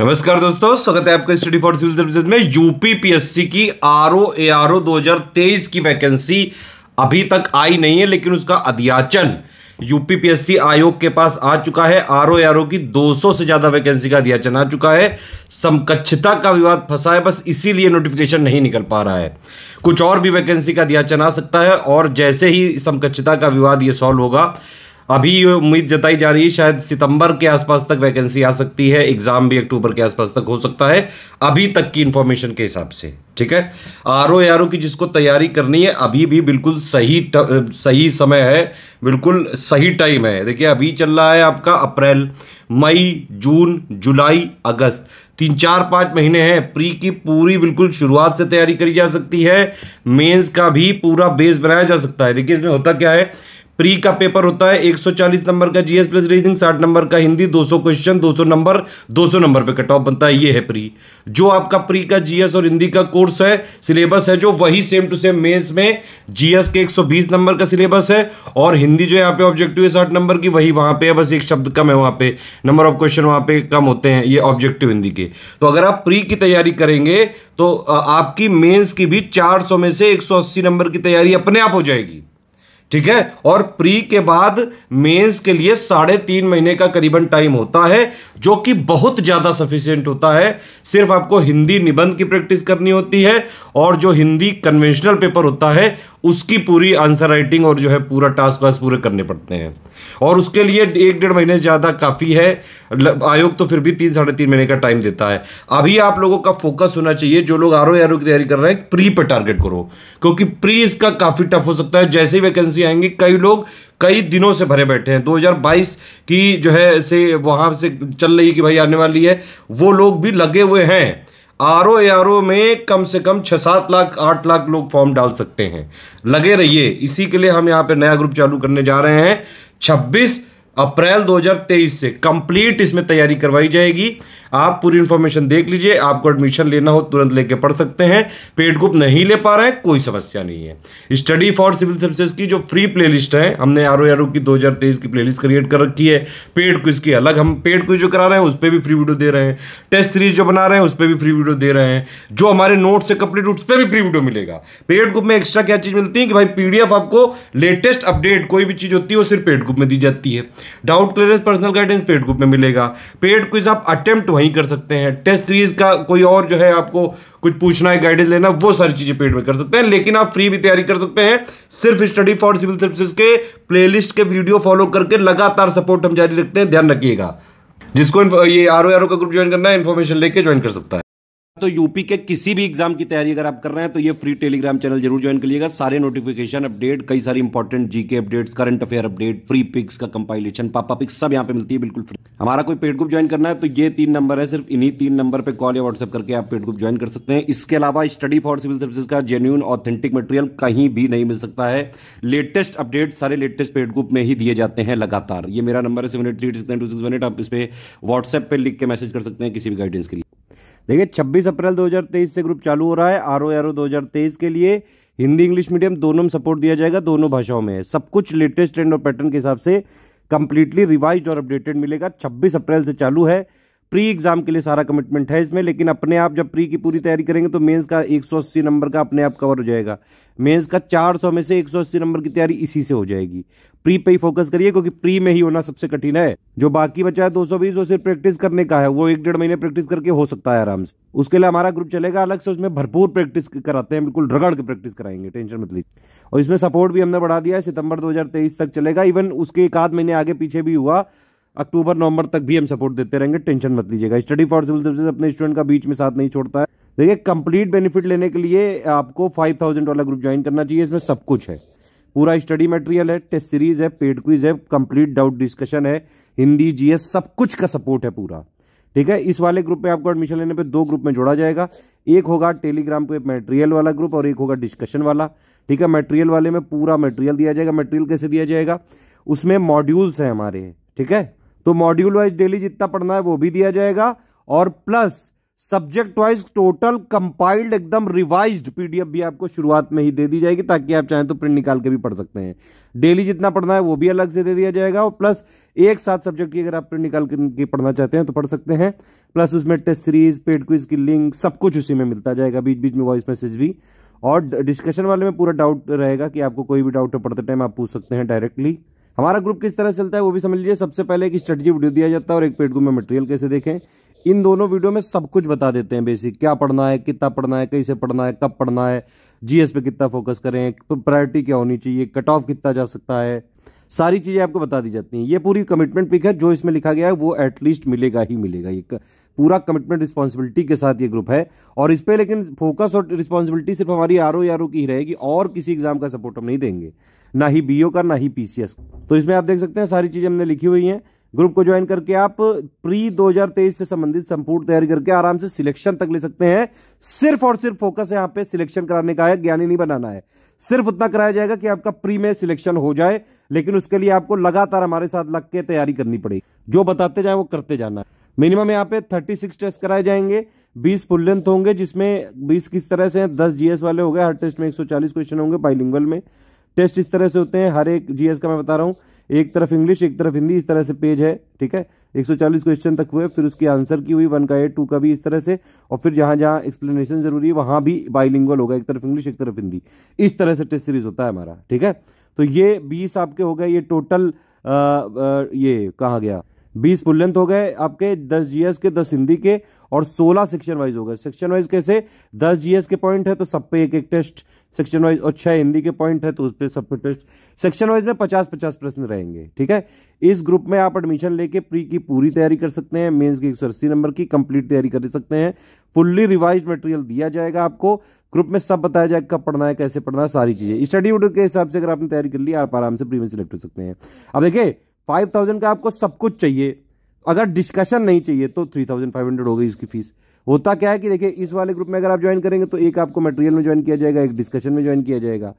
नमस्कार दोस्तों स्वागत है आपका स्टडी फॉर सिविल सर्विसेज में यूपीपीएससी की R O A R O दो की वैकेंसी अभी तक आई नहीं है लेकिन उसका अध्याचन यूपीपीएससी आयोग के पास आ चुका है आर ओ आर ओ की 200 से ज़्यादा वैकेंसी का अध्याचन आ चुका है समकक्षता का विवाद फंसा है बस इसीलिए नोटिफिकेशन नहीं निकल पा रहा है कुछ और भी वैकेंसी का अध्याचन आ सकता है और जैसे ही समकक्षता का विवाद ये सॉल्व होगा अभी ये उम्मीद जताई जा रही है शायद सितंबर के आसपास तक वैकेंसी आ सकती है एग्ज़ाम भी अक्टूबर के आसपास तक हो सकता है अभी तक की इंफॉर्मेशन के हिसाब से ठीक है आर ओ आर ओ की जिसको तैयारी करनी है अभी भी बिल्कुल सही त, सही समय है बिल्कुल सही टाइम है देखिए अभी चल रहा है आपका अप्रैल मई जून जुलाई अगस्त तीन चार पाँच महीने हैं प्री की पूरी बिल्कुल शुरुआत से तैयारी करी जा सकती है मेंस का भी पूरा बेस बनाया जा सकता है देखिए इसमें होता क्या है प्री का पेपर होता है 140 नंबर का जीएस प्लस रीजनिंग 60 नंबर का हिंदी 200 क्वेश्चन 200 नंबर 200 नंबर पे कट ऑफ बनता है ये है प्री जो आपका प्री का जीएस और हिंदी का कोर्स है सिलेबस है जो वही सेम टू सेम मेंस में जीएस के 120 नंबर का सिलेबस है और हिंदी जो यहाँ पे ऑब्जेक्टिव है साठ नंबर की वही वहाँ पे है बस एक शब्द कम है वहाँ पे नंबर ऑफ क्वेश्चन वहाँ पे कम होते हैं ये ऑब्जेक्टिव हिंदी के तो अगर आप प्री की तैयारी करेंगे तो आपकी मेन्स की भी चार में से एक नंबर की तैयारी अपने आप हो जाएगी ठीक है और प्री के बाद मेंस के लिए साढ़े तीन महीने का करीबन टाइम होता है जो कि बहुत ज़्यादा सफिशियंट होता है सिर्फ आपको हिंदी निबंध की प्रैक्टिस करनी होती है और जो हिंदी कन्वेंशनल पेपर होता है उसकी पूरी आंसर राइटिंग और जो है पूरा टास्क वास्क पूरे करने पड़ते हैं और उसके लिए एक डेढ़ महीने ज़्यादा काफ़ी है आयोग तो फिर भी तीन साढ़े तीन महीने का टाइम देता है अभी आप लोगों का फोकस होना चाहिए जो लोग आर ओ की तैयारी कर रहे हैं प्री पर टारगेट करो क्योंकि प्री इसका काफ़ी टफ हो सकता है जैसे ही वैकेंसी वैकेंसी आएंगी कई लोग कई दिनों से भरे बैठे हैं 2022 की जो है से वहाँ से चल रही कि भाई आने वाली है वो लोग भी लगे हुए हैं आर ओ आर ओ में कम से कम छः सात लाख आठ लाख लोग फॉर्म डाल सकते हैं लगे रहिए इसी के लिए हम यहाँ पे नया ग्रुप चालू करने जा रहे हैं 26 अप्रैल 2023 से कंप्लीट इसमें तैयारी करवाई जाएगी आप पूरी इंफॉर्मेशन देख लीजिए आपको एडमिशन लेना हो तुरंत लेके पढ़ सकते हैं पेड ग्रुप नहीं ले पा रहे हैं कोई समस्या नहीं है स्टडी फॉर सिविल सर्विसेज की जो फ्री प्लेलिस्ट है हमने आर ओ की तेईस की प्लेलिस्ट क्रिएट कर रखी है पेड क्विज की अलग हम पेड क्विज जो करा रहे हैं उस पर भी फ्री वीडियो दे रहे हैं टेस्ट सीरीज जो बना रहे हैं उस पर भी फ्री वीडियो दे रहे हैं जो हमारे नोट्स से कंप्लीट उस पर भी फ्री वीडियो मिलेगा पेड ग्रुप में एक्स्ट्रा क्या चीज़ मिलती है कि भाई पीडीएफ आपको लेटेस्ट अपडेट कोई भी चीज़ होती है वो सिर्फ पेड ग्रुप में दी जाती है doubt clearance personal guidance paid group में मिलेगा पेड क्विज आप अटेम्प्ट वहीं नहीं कर सकते हैं टेस्ट सीरीज का कोई और जो है आपको कुछ पूछना है गाइडेंस लेना वो सारी चीज़ें पेड में कर सकते हैं लेकिन आप फ्री भी तैयारी कर सकते हैं सिर्फ स्टडी फॉर सिविल सर्विसेज के प्लेलिस्ट के वीडियो फॉलो करके लगातार सपोर्ट हम जारी रखते हैं ध्यान रखिएगा जिसको ये आर ओ का ग्रुप ज्वाइन करना है इन्फॉर्मेशन लेके ज्वाइन कर सकता है तो यूपी के किसी भी एग्जाम की तैयारी अगर आप कर रहे हैं तो ये फ्री टेलीग्राम चैनल जरूर ज्वाइन करिएगा सारे नोटिफिकेशन अपडेट कई सारी important GK updates current affair update free पिक्स का कंपाइलेशन पापा पिक्स सब यहाँ पे मिलती है बिल्कुल फ्री हमारा कोई पेड ग्रुप ज्वाइन करना है तो ये तीन नंबर है सिर्फ इन्हीं तीन नंबर पर कॉल या व्हाट्सएप करके आप पेड ग्रुप ज्वाइन कर सकते हैं इसके अलावा स्टडी फॉर सिविल सर्विस का जेन्यून ऑथेंटिक मटेरियल कहीं भी नहीं मिल सकता है लेटेस्ट अपडेट सारे लेटेस्ट पेड ग्रुप में ही दिए जाते हैं लगातार ये मेरा नंबर है सेवन एट थ्री आप इस पर व्हाट्सएप पर लिख के मैसेज कर सकते हैं किसी भी गाइडेंस के लिए देखिए 26 अप्रैल 2023 से ग्रुप चालू हो रहा है आर ओ आर ओ दो के लिए हिंदी इंग्लिश मीडियम दोनों में सपोर्ट दिया जाएगा दोनों भाषाओं में सब कुछ लेटेस्ट ट्रेंड और पैटर्न के हिसाब से कंप्लीटली रिवाइज और अपडेटेड मिलेगा 26 अप्रैल से चालू है प्री एग्जाम के लिए सारा कमिटमेंट है इसमें लेकिन अपने आप जब प्री की पूरी तैयारी करेंगे तो मेंस का 180 नंबर का अपने आप कवर हो जाएगा मेंस का 400 में से 180 नंबर की तैयारी इसी से हो जाएगी प्री पे ही फोकस करिए क्योंकि प्री में ही होना सबसे कठिन है जो बाकी बचा है दो सौ बीस सिर्फ प्रैक्टिस करने का है वो एक डेढ़ महीने प्रैक्टिस करके हो सकता है आराम से उसके लिए हमारा ग्रुप चलेगा अलग से उसमें भरपूर प्रैक्टिस कराते हैं बिल्कुल रगड़ के प्रैक्टिस कराएंगे टेंशन मत लीजिए और इसमें सपोर्ट भी हमने बढ़ा दिया है सितंबर दो तक चलेगा इवन उसके एक आध महीने आगे पीछे भी हुआ अक्टूबर नवंबर तक भी हम सपोर्ट देते रहेंगे टेंशन मत लीजिएगा स्टडी फॉर सिविल सर्विस अपने स्टूडेंट का बीच में साथ नहीं छोड़ता है देखिए कंप्लीट बेनिफिट लेने के लिए आपको फाइव थाउजेंड वाला ग्रुप ज्वाइन करना चाहिए इसमें सब कुछ है पूरा स्टडी मटेरियल है टेस्ट सीरीज है पेड क्विज है कंप्लीट डाउट डिस्कशन है हिंदी जीएस सब कुछ का सपोर्ट है पूरा ठीक है इस वाले ग्रुप में आपको एडमिशन लेने पे दो ग्रुप में जोड़ा जाएगा एक होगा टेलीग्राम पे मटेरियल वाला ग्रुप और एक होगा डिस्कशन वाला ठीक है मटेरियल वाले में पूरा मटेरियल दिया जाएगा मटेरियल कैसे दिया जाएगा उसमें मॉड्यूल्स हैं हमारे ठीक है तो मॉड्यूल वाइज डेली जितना पढ़ना है वो भी दिया जाएगा और plus subject wise total compiled एकदम रिवाइज्ड पीडीएफ भी आपको शुरुआत में ही दे दी जाएगी ताकि आप चाहें तो प्रिंट निकाल के भी पढ़ सकते हैं डेली जितना पढ़ना है वो भी अलग से दे दिया जाएगा और प्लस एक साथ सब्जेक्ट की अगर आप प्रिंट निकाल के पढ़ना चाहते हैं तो पढ़ सकते हैं प्लस उसमें टेस्ट सीरीज पेड क्विज की लिंक सब कुछ उसी में मिलता जाएगा बीच बीच में वॉइस मैसेज भी और डिस्कशन वाले में पूरा डाउट रहेगा कि आपको कोई भी डाउट पढ़ते टाइम आप पूछ सकते हैं डायरेक्टली हमारा ग्रुप किस तरह चलता है वो भी समझ लीजिए सबसे पहले एक स्ट्रेटजी वीडियो दिया जाता है और एक पेड ग्रुप में मटेरियल कैसे देखें इन दोनों वीडियो में सब कुछ बता देते हैं बेसिक क्या पढ़ना है कितना पढ़ना है कैसे पढ़ना है कब पढ़ना है जीएस पे कितना फोकस करें प्रायोरिटी क्या होनी चाहिए कट ऑफ कितना जा सकता है सारी चीज़ें आपको बता दी जाती हैं ये पूरी कमिटमेंट पिक है जो इसमें लिखा गया है वो एटलीस्ट मिलेगा ही मिलेगा ये पूरा कमिटमेंट रिस्पॉन्सिबिलिटी के साथ ये ग्रुप है और इस पर लेकिन फोकस और रिस्पॉन्सिबिलिटी सिर्फ हमारी आर ओ की ही रहेगी और किसी एग्जाम का सपोर्ट हम नहीं देंगे ना ही बीओ का ना ही पीसीएस तो इसमें आप देख सकते हैं सारी चीजें हमने लिखी हुई हैं ग्रुप को ज्वाइन करके आप प्री 2023 से संबंधित संपूर्ण तैयारी करके आराम से सिलेक्शन तक ले सकते हैं सिर्फ और सिर्फ फोकस यहाँ पे सिलेक्शन कराने का है ज्ञानी नहीं बनाना है सिर्फ उतना कराया जाएगा कि आपका प्री में सिलेक्शन हो जाए लेकिन उसके लिए आपको लगातार हमारे साथ लग के तैयारी करनी पड़ेगी जो बताते जाए वो करते जाना मिनिमम यहाँ पे 36 टेस्ट कराए जाएंगे 20 फुल लेंथ होंगे जिसमें 20 किस तरह से हैं 10 जीएस वाले हो गए हर टेस्ट में 140 क्वेश्चन होंगे बाइलिंगल में टेस्ट इस तरह से होते हैं हर एक जीएस का मैं बता रहा हूँ एक तरफ इंग्लिश एक तरफ हिंदी इस तरह से पेज है ठीक है 140 क्वेश्चन तक हुए फिर उसकी आंसर की हुई वन का एट टू का भी इस तरह से और फिर जहां जहां एक्सप्लेनेशन जरूरी है वहां भी बाइलिंगुअल होगा एक तरफ इंग्लिश एक तरफ हिंदी इस तरह से टेस्ट सीरीज होता है हमारा ठीक है तो ये बीस आपके हो गए ये टोटल आ, आ, ये कहा गया बीस फुल्लेंथ हो गए आपके दस जीएस के दस हिंदी के और सोलह सेक्शन वाइज हो गए सेक्शन वाइज कैसे दस जीएस के पॉइंट है तो सब पे एक एक टेस्ट सेक्शन वाइज और छह हिंदी के पॉइंट है तो उस पर सब टेस्ट सेक्शन वाइज में पचास पचास प्रश्न रहेंगे ठीक है इस ग्रुप में आप एडमिशन लेके प्री की पूरी तैयारी कर सकते हैं मेंस की एक सौ नंबर की कंप्लीट तैयारी कर सकते हैं फुल्ली रिवाइज मटेरियल दिया जाएगा आपको ग्रुप में सब बताया जाएगा कब पढ़ना है कैसे पढ़ना है सारी चीजें स्टडी मोड के हिसाब से अगर आपने तैयारी कर ली आप आराम से प्री में सिलेक्ट हो सकते हैं अब देखिए फाइव थाउजेंड का आपको सब कुछ चाहिए अगर डिस्कशन नहीं चाहिए तो थ्री थाउजेंड फाइव हंड्रेड हो गई इसकी फीस होता क्या है कि देखिए इस वाले ग्रुप में अगर आप ज्वाइन करेंगे तो एक आपको मटेरियल में ज्वाइन किया जाएगा एक डिस्कशन में ज्वाइन किया जाएगा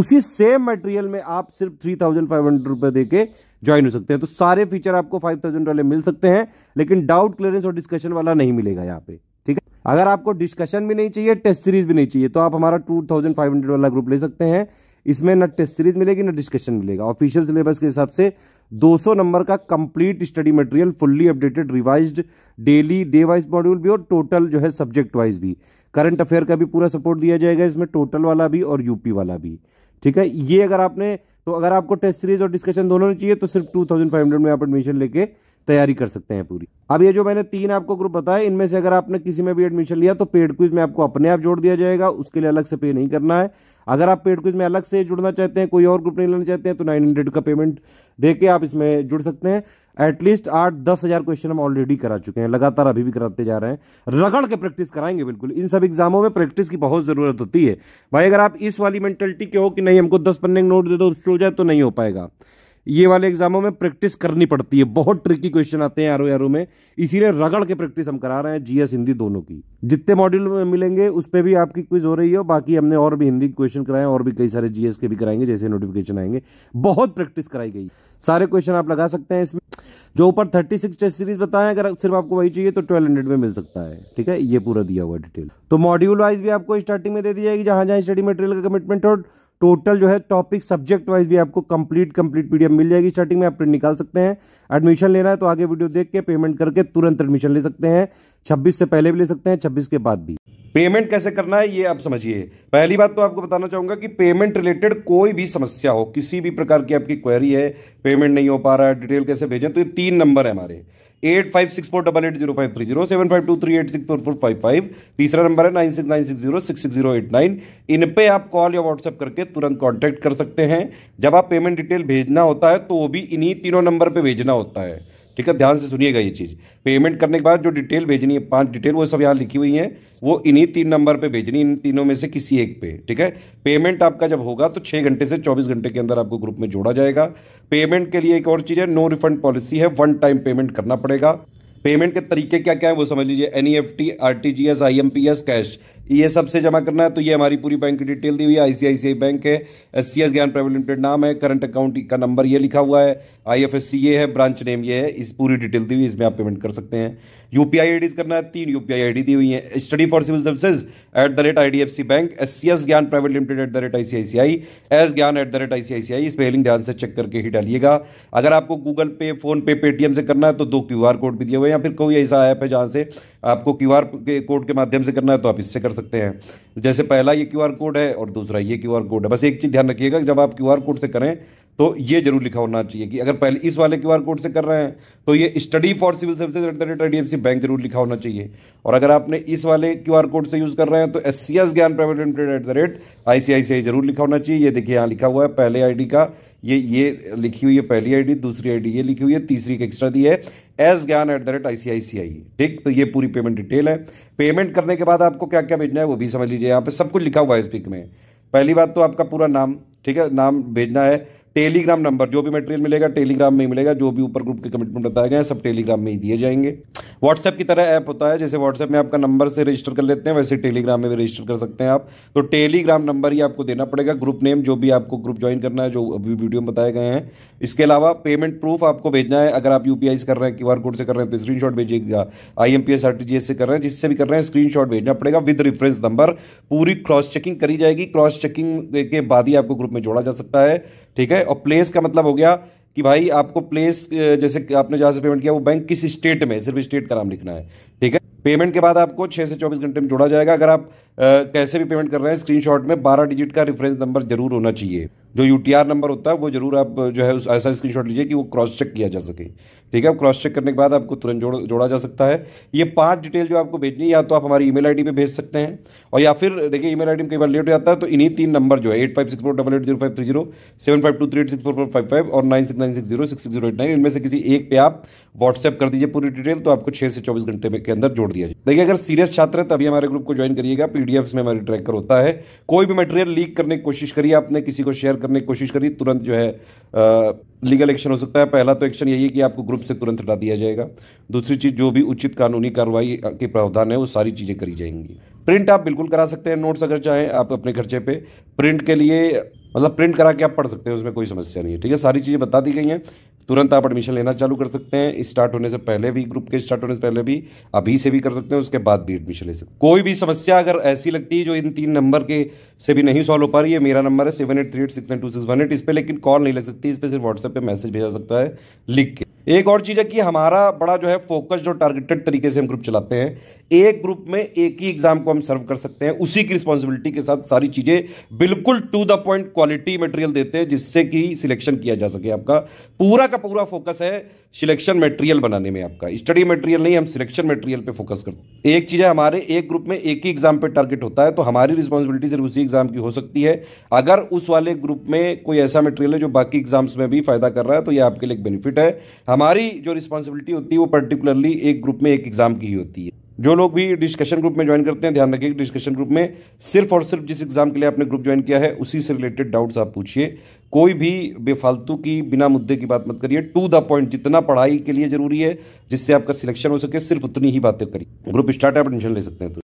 उसी सेम मटेरियल में आप सिर्फ थ्री थाउजेंड फाइव हंड्रेड रुपए दे के ज्वाइन हो सकते हैं तो सारे फीचर आपको फाइव थाउजेंड वाले मिल सकते हैं लेकिन डाउट क्लियरेंस और डिस्कशन वाला नहीं मिलेगा यहाँ पे ठीक है अगर आपको डिस्कशन भी नहीं चाहिए टेस्ट सीरीज भी नहीं चाहिए तो आप हमारा टू थाउजेंड फाइव हंड्रेड वाला ग्रुप ले सकते हैं इसमें ना टेस्ट सीरीज मिलेगी ना डिस्कशन मिलेगा ऑफिशियल सिलेबस के हिसाब से 200 नंबर का complete study material fully updated revised daily day wise module भी और टोटल जो है सब्जेक्ट वाइज भी करंट अफेयर का भी पूरा सपोर्ट दिया जाएगा इसमें टोटल वाला भी और यूपी वाला भी ठीक है ये अगर आपने तो अगर आपको टेस्ट सीरीज और डिस्कशन दोनों चाहिए तो सिर्फ टू थाउजेंड फाइव हंड्रेड में आप एडमिशन लेके तैयारी कर सकते हैं पूरी अब ये जो मैंने तीन आपको ग्रुप बताया इनमें से अगर आपने किसी में भी एडमिशन लिया तो पेड क्विज में आपको अपने आप जोड़ दिया जाएगा उसके लिए अलग से पे नहीं करना है अगर आप पेड क्विज में अलग से जुड़ना चाहते हैं कोई और ग्रुप नहीं लेना चाहते हैं तो नाइन हंड्रेड का पेमेंट दे के आप इसमें जुड़ सकते हैं एटलीस्ट आठ दस हजार क्वेश्चन हम ऑलरेडी करा चुके हैं लगातार अभी भी कराते जा रहे हैं रगड़ के प्रैक्टिस कराएंगे बिल्कुल इन सब एग्जामों में प्रैक्टिस की बहुत जरूरत होती है भाई अगर आप इस वाली मेंटेलिटी के हो कि नहीं हमको दस पन्ने नोट दे दो हो जाए तो नहीं हो पाएगा ये वाले एग्जामों में प्रैक्टिस करनी पड़ती है बहुत ट्रिकी क्वेश्चन आते हैं आरो यारो में इसीलिए रगड़ के प्रैक्टिस हम करा रहे हैं जीएस हिंदी दोनों की जितने मॉड्यूल में मिलेंगे उस पर भी आपकी क्विज हो रही है बाकी हमने और भी हिंदी क्वेश्चन कराए और भी कई सारे जीएस के भी कराएंगे जैसे नोटिफिकेशन आएंगे बहुत प्रैक्टिस कराई गई सारे क्वेश्चन आप लगा सकते हैं इसमें जो ऊपर थर्टी सिक्स टेस्ट सीरीज बताएं अगर सिर्फ आपको वही चाहिए तो ट्वेल्व हंड्रेड में मिल सकता है ठीक है ये पूरा दिया हुआ डिटेल तो मॉड्यूल वाइज भी आपको स्टार्टिंग में दे दी जाएगी जहां जहां स्टडी मटेरियल का कमिटमेंट हो टोटल जो है टॉपिक सब्जेक्ट वाइज भी आपको कंप्लीट कंप्लीट पीडीएफ मिल जाएगी स्टार्टिंग में आप प्रिंट निकाल सकते हैं एडमिशन लेना है तो आगे वीडियो देख के पेमेंट करके तुरंत एडमिशन ले सकते हैं छब्बीस से पहले भी ले सकते हैं छब्बीस के बाद भी पेमेंट कैसे करना है ये आप समझिए पहली बात तो आपको बताना चाहूंगा कि पेमेंट रिलेटेड कोई भी समस्या हो किसी भी प्रकार की आपकी क्वेरी है पेमेंट नहीं हो पा रहा है डिटेल कैसे भेजें तो ये तीन नंबर है हमारे eight five six four double eight zero five three zero seven five two three eight six four four five five तीसरा नंबर है nine six nine six zero six six zero eight nine इन पे आप call या WhatsApp करके तुरंत contact कर सकते हैं जब आप पेमेंट डिटेल भेजना होता है तो वो भी इन्हीं तीनों नंबर पर भेजना होता है ठीक है ध्यान से सुनिएगा ये चीज़ पेमेंट करने के बाद जो डिटेल भेजनी है पांच डिटेल वो सब यहाँ लिखी हुई हैं वो इन्हीं तीन नंबर पे भेजनी इन तीनों में से किसी एक पे ठीक है पेमेंट आपका जब होगा तो छः घंटे से चौबीस घंटे के अंदर आपको ग्रुप में जोड़ा जाएगा पेमेंट के लिए एक और चीज़ है नो रिफंड पॉलिसी है वन टाइम पेमेंट करना पड़ेगा पेमेंट के तरीके क्या क्या है वो समझ लीजिए N E F T R T G S I M P S cash ये सबसे जमा करना है तो ये हमारी पूरी बैंक की डिटेल दी हुई है आईसीआईसीआई बैंक है S C S Gyan private limited नाम है करंट अकाउंट का नंबर ये लिखा हुआ है आईएफएससी ये है ब्रांच नेम ये है इस पूरी डिटेल दी हुई इसमें आप पेमेंट कर सकते हैं यूपीआई आईडीज करना है तीन यूपीआई आईडी दी हुई है study for civil services at the rate IDFC bank S C S Gyan private limited at the rate ICICI S Gyan at the rate ICICI इस पेलिंग ध्यान से चेक करके ही डालिएगा अगर आपको गूगल पे फोन पे पेटीएम से करना है तो दो क्यू कोड भी दिए हुए हैं या फिर कोई ऐसा ऐप है जहाँ से आपको क्यू कोड के माध्यम से करना है तो आप इससे कर सकते सकते हैं जैसे पहला ये क्यू कोड है और दूसरा ये क्यू कोड है बस एक चीज़ ध्यान रखिएगा जब आप क्यू कोड से करें तो ये जरूर लिखा होना चाहिए कि अगर पहले इस वाले क्यू कोड से कर रहे हैं तो ये study for civil services at the rate I bank जरूर लिखा होना चाहिए और अगर आपने इस वाले क्यू कोड से यूज़ कर रहे हैं तो S C S Gyan private limited at the rate ICICI जरूर लिखा होना चाहिए ये देखिए यहाँ लिखा हुआ है पहले आई का ये ये लिखी हुई है पहली आई दूसरी आई ये लिखी हुई है तीसरी एक एक्स्ट्रा दी है S Gyan at the rate I C I C I ठीक तो ये पूरी पेमेंट डिटेल है पेमेंट करने के बाद आपको क्या क्या भेजना है वो भी समझ लीजिए यहाँ पे सब कुछ लिखा हुआ है इस पिक में पहली बात तो आपका पूरा नाम ठीक है नाम भेजना है टेलीग्राम नंबर जो भी मटेरियल मिलेगा टेलीग्राम में ही मिलेगा जो भी ऊपर ग्रुप के कमिटमेंट बताए गए हैं सब टेलीग्राम में ही दिए जाएंगे व्हाट्सएप की तरह ऐप होता है जैसे व्हाट्सएप में आपका नंबर से रजिस्टर कर लेते हैं वैसे टेलीग्राम में भी रजिस्टर कर सकते हैं आप तो टेलीग्राम नंबर ही आपको देना पड़ेगा ग्रुप नेम जो भी आपको ग्रुप ज्वाइन करना है जो अभी वीडियो में बताए गए हैं इसके अलावा पेमेंट प्रूफ आपको भेजना है अगर आप यूपीआई से कर रहे हैं क्यू कोड से कर रहे हैं तो स्क्रीनशॉट भेजिएगा आई एम से कर रहे हैं जिससे भी कर रहे हैं स्क्रीन भेजना पड़ेगा विद रेफरेंस नंबर पूरी क्रॉस चेकिंग करी जाएगी क्रॉस चेकिंग के बाद ही आपको ग्रुप में जोड़ा जा सकता है ठीक है और प्लेस का मतलब हो गया कि भाई आपको प्लेस जैसे आपने जहां से पेमेंट किया वो बैंक किस स्टेट में सिर्फ स्टेट का नाम लिखना है ठीक है पेमेंट के बाद आपको 6 से चौबीस घंटे में जोड़ा जाएगा अगर आप आ, कैसे भी पेमेंट कर रहे हैं स्क्रीनशॉट में बारह डिजिट का रेफरेंस नंबर जरूर होना चाहिए जो यू नंबर होता है वो जरूर आप जो है उस ऐसा स्क्रीन लीजिए कि वो क्रॉस चेक किया जा सके ठीक है क्रॉस चेक करने के बाद आपको तुरंत जोड़ जोड़ा जा सकता है ये पांच डिटेल जो आपको भेजनी है या तो आप हमारी ईमेल आईडी पे भेज सकते हैं और या फिर देखिए ईमेल आईडी में कई बार लेट हो जाता है तो इन्हीं तीन नंबर जो है eight five six four double eight zero five three zero seven five two three eight six four four five five और nine six nine six zero six zero eight nine इनमें से किसी एक पे आप व्हाट्सएप कर दीजिए पूरी डिटेल तो आपको छह से चौबीस घंटे के अंदर जोड़ दिया जाए देखिए अगर सीरियस छात्र है तभी हमारे ग्रुप को ज्वाइन करिएगा पीडीएफ में हमारी ट्रैकर होता है कोई भी मटेरियल लीक करने की कोशिश करिए आपने किसी को शेयर करने की कोशिश करी तुरंत जो है लीगल एक्शन हो सकता है पहला तो एक्शन यही है कि आपको ग्रुप से तुरंत हटा दिया जाएगा दूसरी चीज़ जो भी उचित कानूनी कार्रवाई के प्रावधान है वो सारी चीज़ें करी जाएंगी प्रिंट आप बिल्कुल करा सकते हैं नोट्स अगर चाहें आप अपने खर्चे पे प्रिंट के लिए मतलब प्रिंट करा के आप पढ़ सकते हैं उसमें कोई समस्या नहीं है ठीक है सारी चीज़ें बता दी गई हैं तुरंत आप एडमिशन लेना चालू कर सकते हैं स्टार्ट होने से पहले भी ग्रुप के स्टार्ट होने से पहले भी अभी से भी कर सकते हैं उसके बाद भी एडमिशन ले सकते हैं कोई भी समस्या अगर ऐसी लगती है जो इन तीन नंबर के से भी नहीं सॉल्व हो पा रही है मेरा नंबर है seven eight three eight six nine two six one eight इस पर लेकिन कॉल नहीं लग सकती इस पर सिर्फ व्हाट्सएप पर मैसेज भेजा सकता है लिख के एक और चीज़ है कि हमारा बड़ा जो है फोकस्ड और टारगेटेड तरीके से हम ग्रुप चलाते हैं एक ग्रुप में एक ही एग्जाम को हम सर्व कर सकते हैं उसी की रिस्पॉन्सिबिलिटी के साथ सारी चीज़ें बिल्कुल to the point quality material देते हैं जिससे कि सिलेक्शन किया जा सके आपका पूरा का पूरा फोकस है सिलेक्शन मटेरियल बनाने में आपका स्टडी मटेरियल नहीं हम सिलेक्शन मटेरियल पे फोकस करते हैं एक चीज़ है हमारे एक ग्रुप में एक ही एग्जाम पे टारगेट होता है तो हमारी रिस्पॉन्सिबिलिटी सिर्फ उसी एग्जाम की हो सकती है अगर उस वाले ग्रुप में कोई ऐसा मटेरियल है जो बाकी एग्जाम्स में भी फायदा कर रहा है तो ये आपके लिए एक बेनिफिट है हमारी जो रिस्पॉन्सिबिलिटी होती है वो पर्टिकुलरली एक ग्रुप में एक एग्जाम की ही होती है जो लोग भी डिस्कशन ग्रुप में ज्वाइन करते हैं ध्यान रखिए डिस्कशन ग्रुप में सिर्फ और सिर्फ जिस एग्जाम के लिए आपने ग्रुप ज्वाइन किया है उसी से रिलेटेड डाउट्स आप पूछिए कोई भी बेफालतू की बिना मुद्दे की बात मत करिए टू द पॉइंट जितना पढ़ाई के लिए जरूरी है जिससे आपका सिलेक्शन हो सके सिर्फ उतनी ही बातें करिए ग्रुप स्टार्ट एडमिशन ले सकते हैं तो